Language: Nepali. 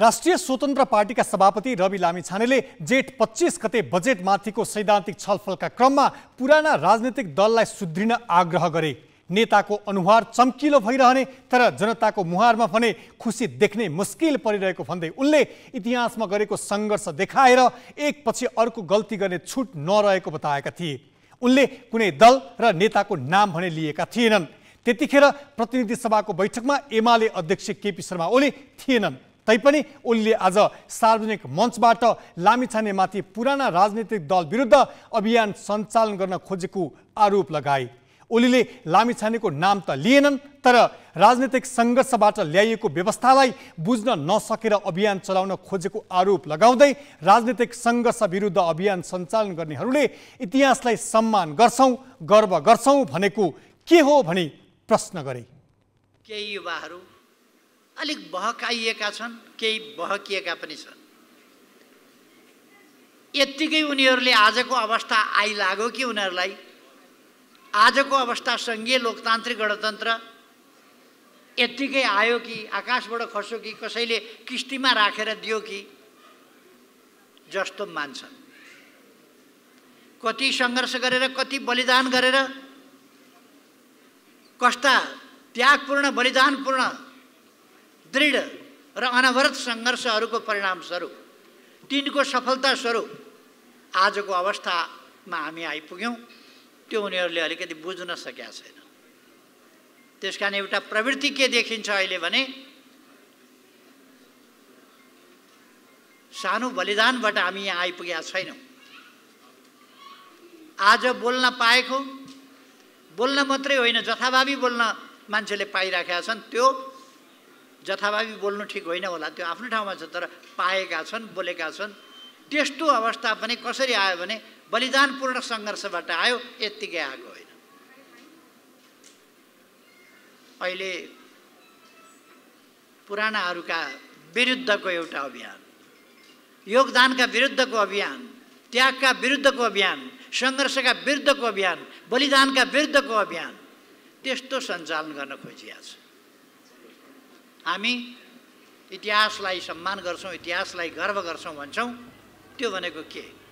राष्ट्रिय स्वतन्त्र पार्टीका सभापति रवि लामिछानेले जेठ पच्चिस गते बजेटमाथिको सैद्धान्तिक छलफलका क्रममा पुराना राजनैतिक दललाई सुध्रिन आग्रह गरे नेताको अनुहार चम्किलो भइरहने तर जनताको मुहारमा भने खुसी देख्ने मुस्किल परिरहेको भन्दै उनले इतिहासमा गरेको सङ्घर्ष देखाएर एकपछि अर्को गल्ती गर्ने छुट नरहेको बताएका थिए उनले कुनै दल र नेताको नाम भने लिएका थिएनन् त्यतिखेर प्रतिनिधि सभाको बैठकमा एमाले अध्यक्ष केपी शर्मा ओली थिएनन् तैपनि उनले आज सार्वजनिक मञ्चबाट लामिछानेमाथि पुराना राजनीतिक दल विरुद्ध अभियान सञ्चालन गर्न खोजेको आरोप लगाए ओलीले लामिछानेको नाम त लिएनन् तर राजनैतिक सङ्घर्षबाट ल्याइएको व्यवस्थालाई बुझ्न नसकेर अभियान चलाउन खोजेको आरोप लगाउँदै राजनैतिक सङ्घर्ष विरुद्ध अभियान सञ्चालन गर्नेहरूले इतिहासलाई सम्मान गर्छौँ गर्व गर्छौँ भनेको के हो भनी प्रश्न गरे केही युवाहरू अलिक बहकाइएका छन् केही बहकिएका पनि छन् यत्तिकै उनीहरूले आजको अवस्था आइलाग्यो कि उनीहरूलाई आजको अवस्था सङ्घीय लोकतान्त्रिक गणतन्त्र यत्तिकै आयो कि आकाशबाट खस्यो कि कसैले किस्तीमा राखेर दियो कि जस्तो मान्छन् कति सङ्घर्ष गरेर कति बलिदान गरेर कस्ता त्यागपूर्ण बलिदानपूर्ण दृढ र अनवरत सङ्घर्षहरूको परिणामस्वरूप तिनको सफलतास्वरूप आजको अवस्थामा हामी आइपुग्यौँ त्यो उनीहरूले अलिकति बुझ्न सकेका छैन त्यस कारण एउटा प्रवृत्ति के देखिन्छ अहिले भने सानो बलिदानबाट हामी यहाँ आइपुगेका छैनौँ आज बोल्न पाएको बोल्न मात्रै होइन जथाभावी बोल्न मान्छेले पाइराखेका छन् त्यो जथाभावी बोल्नु ठिक होइन होला त्यो आफ्नो ठाउँमा छ तर पाएका छन् बोलेका छन् त्यस्तो अवस्था पनि कसरी आयो भने बलिदानपूर्ण सङ्घर्षबाट आयो यत्तिकै आएको होइन अहिले पुरानाहरूका विरुद्धको एउटा अभियान योगदानका विरुद्धको अभियान त्यागका विरुद्धको अभियान सङ्घर्षका विरुद्धको अभियान बलिदानका विरुद्धको अभियान त्यस्तो सञ्चालन गर्न खोजिया छ हामी इतिहासलाई सम्मान गर्छौँ इतिहासलाई गर्व गर्छौँ भन्छौँ त्यो भनेको के